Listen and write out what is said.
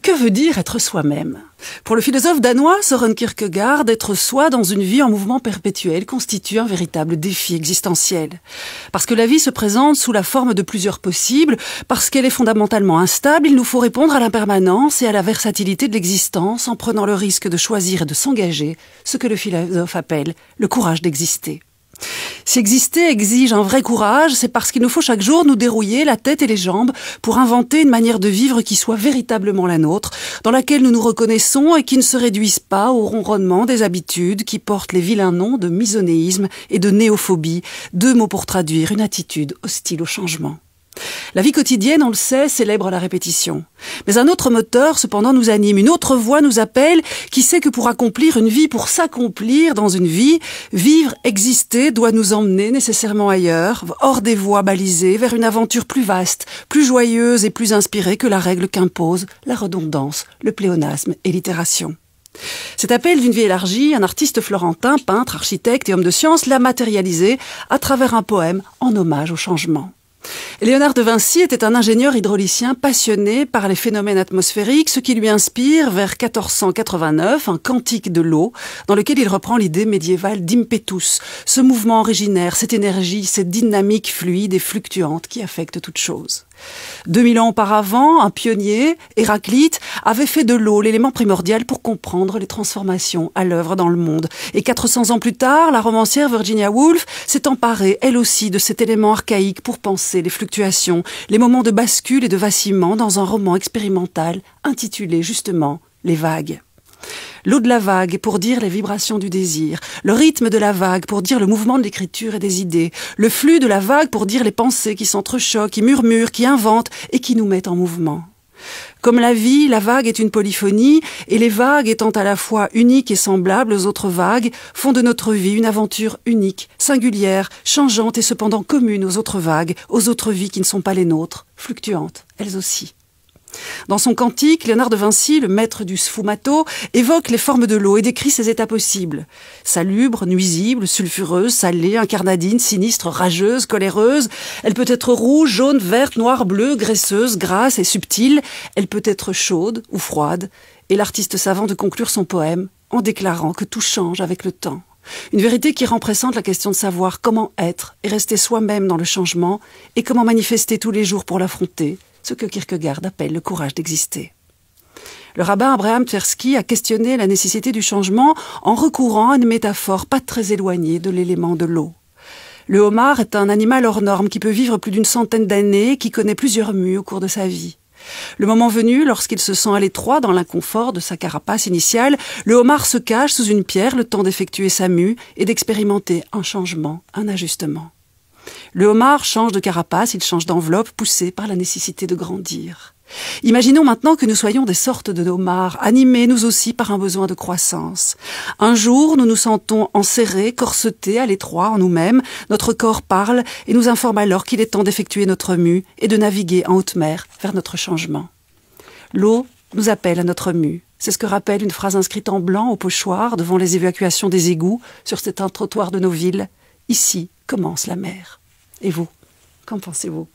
Que veut dire être soi-même Pour le philosophe danois Søren Kierkegaard, être soi dans une vie en mouvement perpétuel constitue un véritable défi existentiel. Parce que la vie se présente sous la forme de plusieurs possibles, parce qu'elle est fondamentalement instable, il nous faut répondre à l'impermanence et à la versatilité de l'existence en prenant le risque de choisir et de s'engager, ce que le philosophe appelle le courage d'exister. Si exister exige un vrai courage, c'est parce qu'il nous faut chaque jour nous dérouiller la tête et les jambes pour inventer une manière de vivre qui soit véritablement la nôtre, dans laquelle nous nous reconnaissons et qui ne se réduise pas au ronronnement des habitudes qui portent les vilains noms de misonéisme et de néophobie, deux mots pour traduire une attitude hostile au changement. La vie quotidienne, on le sait, célèbre la répétition. Mais un autre moteur, cependant, nous anime, une autre voix nous appelle, qui sait que pour accomplir une vie, pour s'accomplir dans une vie, vivre, exister, doit nous emmener nécessairement ailleurs, hors des voies balisées, vers une aventure plus vaste, plus joyeuse et plus inspirée que la règle qu'impose la redondance, le pléonasme et l'itération. Cet appel d'une vie élargie, un artiste florentin, peintre, architecte et homme de science l'a matérialisé à travers un poème en hommage au changement. Léonard de Vinci était un ingénieur hydraulicien passionné par les phénomènes atmosphériques, ce qui lui inspire vers 1489 un cantique de l'eau dans lequel il reprend l'idée médiévale d'impetus, ce mouvement originaire, cette énergie, cette dynamique fluide et fluctuante qui affecte toute chose. 2000 ans auparavant, un pionnier, Héraclite, avait fait de l'eau l'élément primordial pour comprendre les transformations à l'œuvre dans le monde. Et 400 ans plus tard, la romancière Virginia Woolf s'est emparée, elle aussi, de cet élément archaïque pour penser les fluctuations les moments de bascule et de vacillement dans un roman expérimental intitulé justement Les vagues. L'eau de la vague pour dire les vibrations du désir, le rythme de la vague pour dire le mouvement de l'écriture et des idées, le flux de la vague pour dire les pensées qui s'entrechoquent, qui murmurent, qui inventent et qui nous mettent en mouvement. Comme la vie, la vague est une polyphonie, et les vagues étant à la fois uniques et semblables aux autres vagues, font de notre vie une aventure unique, singulière, changeante et cependant commune aux autres vagues, aux autres vies qui ne sont pas les nôtres, fluctuantes, elles aussi. Dans son cantique, Léonard de Vinci, le maître du sfumato, évoque les formes de l'eau et décrit ses états possibles. Salubre, nuisible, sulfureuse, salée, incarnadine, sinistre, rageuse, coléreuse. Elle peut être rouge, jaune, verte, noire, bleue, graisseuse, grasse et subtile. Elle peut être chaude ou froide. Et l'artiste savant de conclure son poème en déclarant que tout change avec le temps. Une vérité qui rend la question de savoir comment être et rester soi-même dans le changement et comment manifester tous les jours pour l'affronter, ce que Kierkegaard appelle le courage d'exister. Le rabbin Abraham Tversky a questionné la nécessité du changement en recourant à une métaphore pas très éloignée de l'élément de l'eau. Le homard est un animal hors norme qui peut vivre plus d'une centaine d'années et qui connaît plusieurs mues au cours de sa vie. Le moment venu, lorsqu'il se sent à l'étroit dans l'inconfort de sa carapace initiale, le homard se cache sous une pierre le temps d'effectuer sa mue et d'expérimenter un changement, un ajustement. Le homard change de carapace, il change d'enveloppe, poussé par la nécessité de grandir. Imaginons maintenant que nous soyons des sortes de homards, animés nous aussi par un besoin de croissance. Un jour, nous nous sentons enserrés, corsetés, à l'étroit en nous-mêmes, notre corps parle et nous informe alors qu'il est temps d'effectuer notre mue et de naviguer en haute mer vers notre changement. L'eau nous appelle à notre mue. C'est ce que rappelle une phrase inscrite en blanc au pochoir devant les évacuations des égouts sur cet trottoir de nos villes. Ici commence la mer. Et vous, qu'en pensez-vous